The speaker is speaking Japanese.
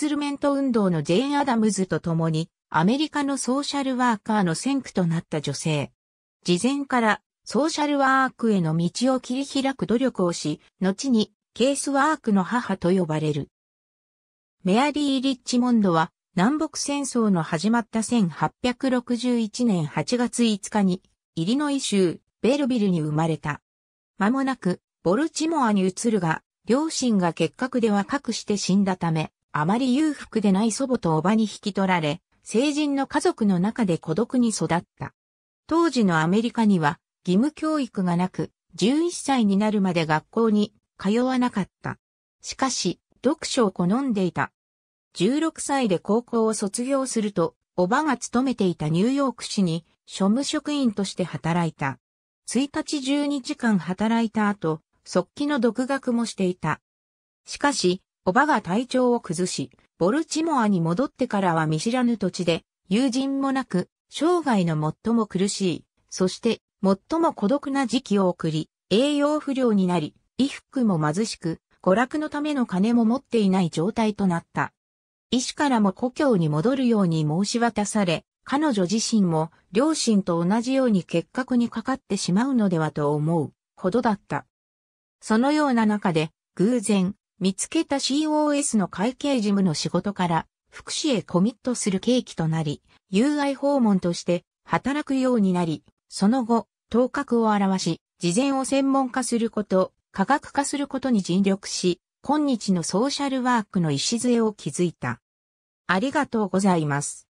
ツルメント運動のジェーン・アダムズと共に、アメリカのソーシャルワーカーの先駆となった女性。事前からソーシャルワークへの道を切り開く努力をし、後にケースワークの母と呼ばれる。メアリー・リッチモンドは南北戦争の始まった1861年8月5日にイリノイ州ベルビルに生まれた。間もなくボルチモアに移るが、両親が結核で若くして死んだため、あまり裕福でない祖母とおばに引き取られ、成人の家族の中で孤独に育った。当時のアメリカには義務教育がなく、11歳になるまで学校に通わなかった。しかし、読書を好んでいた。16歳で高校を卒業すると、おばが勤めていたニューヨーク市に庶務職員として働いた。1日12時間働いた後、即帰の独学もしていた。しかし、おばが体調を崩し、ボルチモアに戻ってからは見知らぬ土地で、友人もなく、生涯の最も苦しい、そして最も孤独な時期を送り、栄養不良になり、衣服も貧しく、娯楽のための金も持っていない状態となった。医師からも故郷に戻るように申し渡され、彼女自身も両親と同じように結核にかかってしまうのではと思うほどだった。そのような中で偶然見つけた COS の会計事務の仕事から福祉へコミットする契機となり、友愛訪問として働くようになり、その後、頭角を表し、事前を専門化すること、科学化することに尽力し、今日のソーシャルワークの礎を築いた。ありがとうございます。